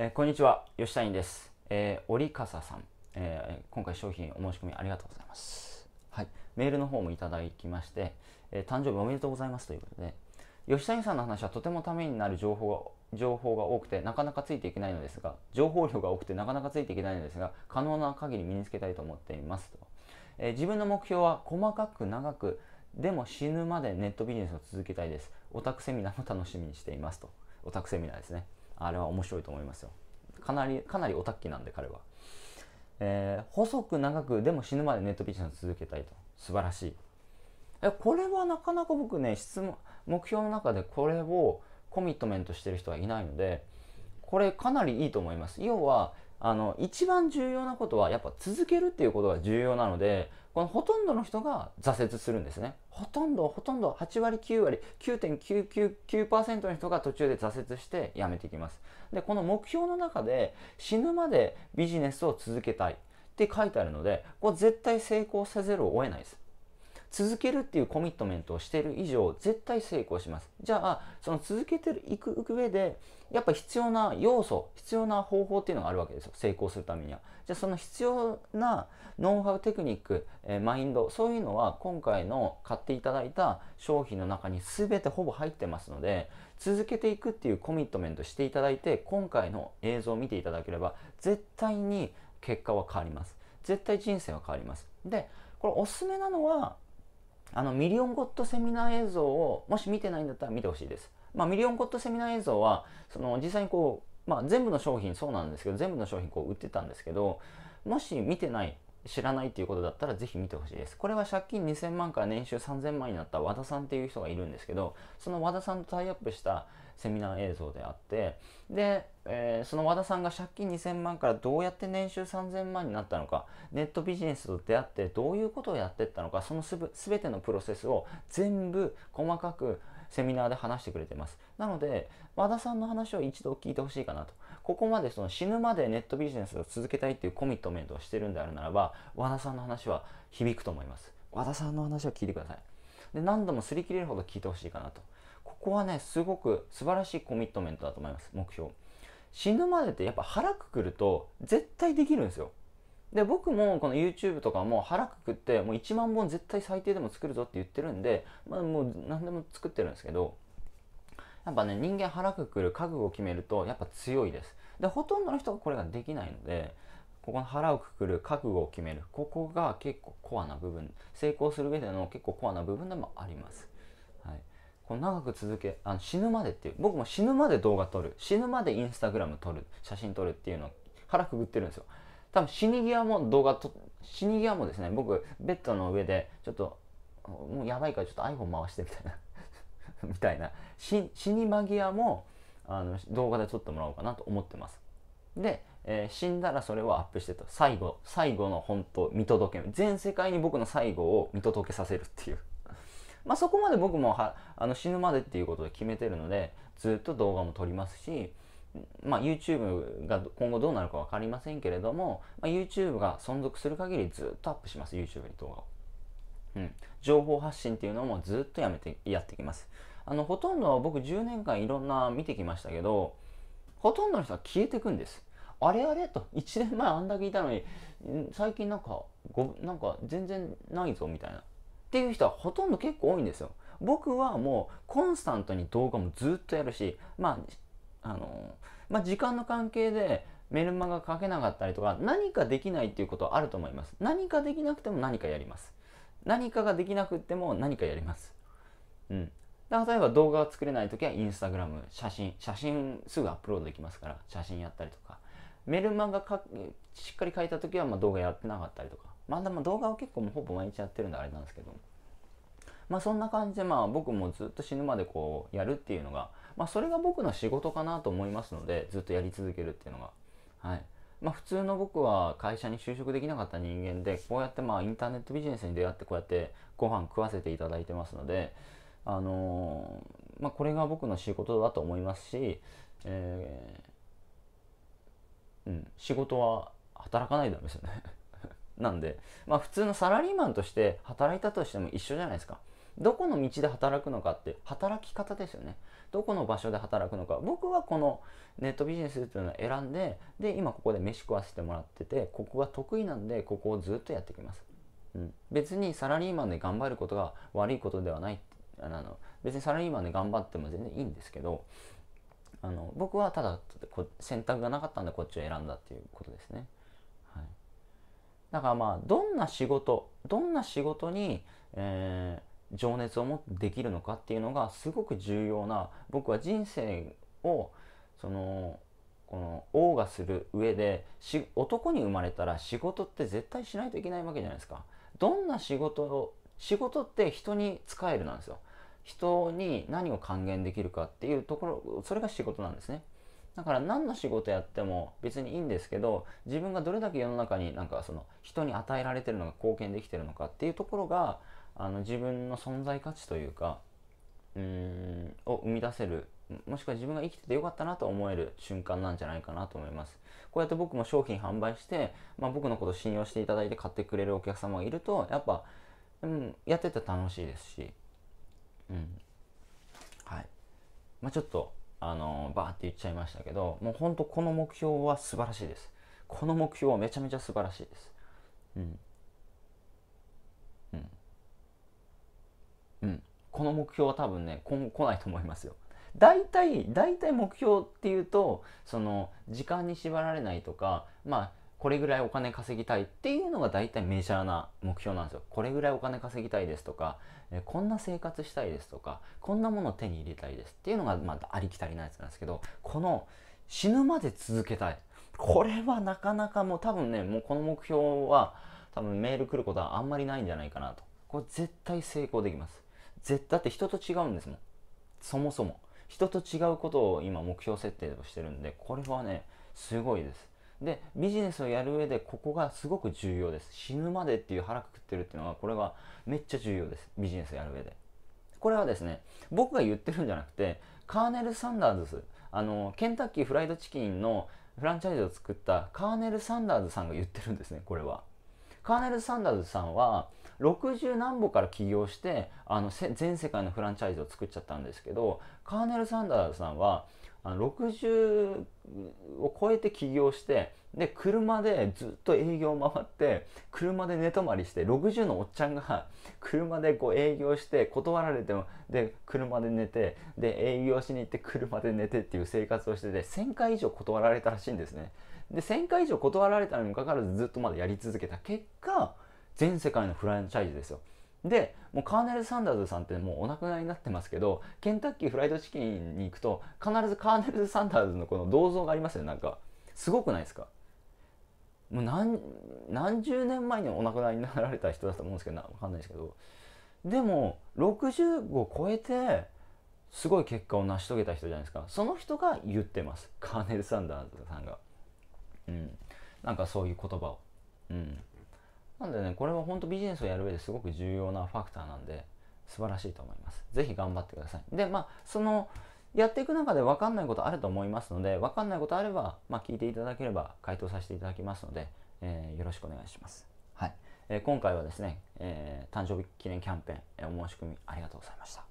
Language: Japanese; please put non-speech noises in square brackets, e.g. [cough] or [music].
えー、こんにちは、吉谷です。えー、折笠さん、えー、今回商品お申し込みありがとうございます。はい、メールの方もいただきまして、え誕生日おめでとうございますということで、吉谷さんの話はとてもためになる情報が情報が多くてなかなかついていけないのですが、情報量が多くてなかなかついていけないのですが、可能な限り身につけたいと思っていますと。え自分の目標は細かく長く、でも死ぬまでネットビジネスを続けたいです。オタクセミナーも楽しみにしていますと。オタクセミナーですね。あれは面白いと思いますよかなりかなりオタッキーなんで彼は、えー、細く長くでも死ぬまでネットビジネス続けたいと素晴らしいえこれはなかなか僕ね質問目標の中でこれをコミットメントしてる人はいないのでこれかなりいいと思います要はあの一番重要なことはやっぱ続けるっていうことが重要なのでこのほとんどの人が挫折するんですねほとんどほとんど8割9割9.999%の人が途中で挫折してやめていきますでこの目標の中で死ぬまでビジネスを続けたいって書いてあるのでこれ絶対成功せざるを得ないです続けるっていうコミットメントをしてる以上絶対成功しますじゃあその続けていく上でやっぱ必要な要素必要な方法っていうのがあるわけですよ成功するためにはじゃあその必要なノウハウテクニック、えー、マインドそういうのは今回の買っていただいた商品の中に全てほぼ入ってますので続けていくっていうコミットメントしていただいて今回の映像を見ていただければ絶対に結果は変わります絶対人生は変わりますでこれおすすめなのはあのミリオンゴッドセミナー映像をもし見てないんだったら見てほしいです。まあ、ミリオンゴッドセミナー映像はその実際にこう、まあ、全部の商品そうなんですけど全部の商品こう売ってたんですけどもし見てない知らないっていうことだったらぜひ見てほしいです。これは借金2000万から年収3000万になった和田さんっていう人がいるんですけどその和田さんとタイアップしたセミナー映像であってで、えー、その和田さんが借金2000万からどうやって年収3000万になったのかネットビジネスと出会ってどういうことをやってったのかそのす全てのプロセスを全部細かくセミナーで話してくれてますなので和田さんの話を一度聞いてほしいかなとここまでその死ぬまでネットビジネスを続けたいっていうコミットメントをしてるんであるならば和田さんの話は響くと思います和田さんの話を聞いてくださいで何度も擦り切れるほど聞いてほしいかなとここはねすごく素晴らしいコミットメントだと思います目標死ぬまでってやっぱ腹くくると絶対できるんですよで僕もこの YouTube とかも腹くくってもう1万本絶対最低でも作るぞって言ってるんで、まあ、もう何でも作ってるんですけどやっぱね人間腹くくる覚悟を決めるとやっぱ強いですでほとんどの人がこれができないのでここの腹をくくる覚悟を決めるここが結構コアな部分成功する上での結構コアな部分でもありますこ長く続けあの死ぬまでっていう僕も死ぬまで動画撮る死ぬまでインスタグラム撮る写真撮るっていうのを腹くぐってるんですよ多分死に際も動画と死に際もですね僕ベッドの上でちょっともうやばいからちょっと iPhone 回してみたいな [laughs] みたいな死死に間際もあの動画で撮ってもらおうかなと思ってますで、えー、死んだらそれをアップしてと最後最後の本当見届け全世界に僕の最後を見届けさせるっていうまあ、そこまで僕もはあの死ぬまでっていうことで決めてるのでずっと動画も撮りますし、まあ、YouTube が今後どうなるか分かりませんけれども、まあ、YouTube が存続する限りずっとアップします YouTube に動画を、うん、情報発信っていうのもずっとやめてやってきますあのほとんど僕10年間いろんな見てきましたけどほとんどの人は消えてくんですあれあれと1年前あんだけいたのに最近なんかごなんか全然ないぞみたいなっていう人はほとんど結構多いんですよ。僕はもうコンスタントに動画もずっとやるし、まあ、あの、まあ、時間の関係でメルマガ書けなかったりとか、何かできないっていうことはあると思います。何かできなくても何かやります。何かができなくても何かやります。うん。例えば動画を作れない時はインスタグラム、写真、写真すぐアップロードできますから、写真やったりとか、メルマガしっかり書いた時はま動画やってなかったりとか、まあであ、動画を結構もうほぼ毎日やってるんであれなんですけど、まあ、そんな感じで、まあ、僕もずっと死ぬまでこうやるっていうのが、まあ、それが僕の仕事かなと思いますのでずっとやり続けるっていうのが。はいまあ、普通の僕は会社に就職できなかった人間でこうやってまあインターネットビジネスに出会ってこうやってご飯食わせていただいてますので、あのー、まあ、これが僕の仕事だと思いますし、えーうん、仕事は働かないだダメですよねなんで、まあ、普通のサラリーマンとして働いたとしても一緒じゃないですか。どこの道で働くのかって働き方ですよね。どこの場所で働くのか。僕はこのネットビジネスっていうのを選んで、で、今ここで飯食わせてもらってて、ここが得意なんで、ここをずっとやってきます。うん、別にサラリーマンで頑張ることが悪いことではないあの別にサラリーマンで頑張っても全然いいんですけどあの僕はただ選択がなかったんでこっちを選んだっていうことですね。だからまあどんな仕事どんな仕事に、えー、情熱を持ってできるのかっていうのがすごく重要な僕は人生をそのこの王がする上で男に生まれたら仕事って絶対しないといけないわけじゃないですか。どんな仕事を仕事って人に使えるなんですよ。人に何を還元できるかっていうところそれが仕事なんですね。だから何の仕事やっても別にいいんですけど自分がどれだけ世の中になんかその人に与えられてるのが貢献できてるのかっていうところがあの自分の存在価値というかうーんを生み出せるもしくは自分が生きててよかったなと思える瞬間なんじゃないかなと思いますこうやって僕も商品販売して、まあ、僕のことを信用していただいて買ってくれるお客様がいるとやっぱ、うん、やってて楽しいですしうんはいまあちょっとあのバーって言っちゃいましたけどもうほんとこの目標は素晴らしいですこの目標はめちゃめちゃ素晴らしいですうんうんうんこの目標は多分ね今来ないと思いますよ大体大体目標っていうとその時間に縛られないとかまあこれぐらいお金稼ぎたいっていうのが大体メジャーな目標なんですよ。これぐらいお金稼ぎたいですとか、えこんな生活したいですとか、こんなものを手に入れたいですっていうのが、まあ、ありきたりなやつなんですけど、この死ぬまで続けたい。これはなかなかもう多分ね、もうこの目標は多分メール来ることはあんまりないんじゃないかなと。これ絶対成功できます。絶だって人と違うんですもん。そもそも。人と違うことを今目標設定をしてるんで、これはね、すごいです。でビジネスをやる上でここがすごく重要です死ぬまでっていう腹くくってるっていうのはこれはめっちゃ重要ですビジネスやる上でこれはですね僕が言ってるんじゃなくてカーネル・サンダーズあのケンタッキーフライドチキンのフランチャイズを作ったカーネル・サンダーズさんが言ってるんですねこれはカーネル・サンダーズさんは60何歩から起業してあの全世界のフランチャイズを作っちゃったんですけどカーネル・サンダーズさんはあの60を超えて起業してで車でずっと営業回って車で寝泊まりして60のおっちゃんが車でこう営業して断られてもで車で寝てで営業しに行って車で寝てっていう生活をしてて1000回以上断られたらしいんですねで1000回以上断られたのにもかかわらずずっとまだやり続けた結果全世界のフランチャイズですよでもうカーネル・サンダーズさんってもうお亡くなりになってますけどケンタッキーフライドチキンに行くと必ずカーネル・サンダーズのこの銅像がありますよなんかすごくないですかもう何何十年前にお亡くなりになられた人だと思うんですけどわ分かんないですけどでも65を超えてすごい結果を成し遂げた人じゃないですかその人が言ってますカーネル・サンダーズさんがうんなんかそういう言葉をうんなんでね、これは本当ビジネスをやる上ですごく重要なファクターなんで、素晴らしいと思います。ぜひ頑張ってください。で、まあ、その、やっていく中で分かんないことあると思いますので、分かんないことあれば、まあ、聞いていただければ回答させていただきますので、えー、よろしくお願いします。はい。えー、今回はですね、えー、誕生日記念キャンペーン、えお申し込みありがとうございました。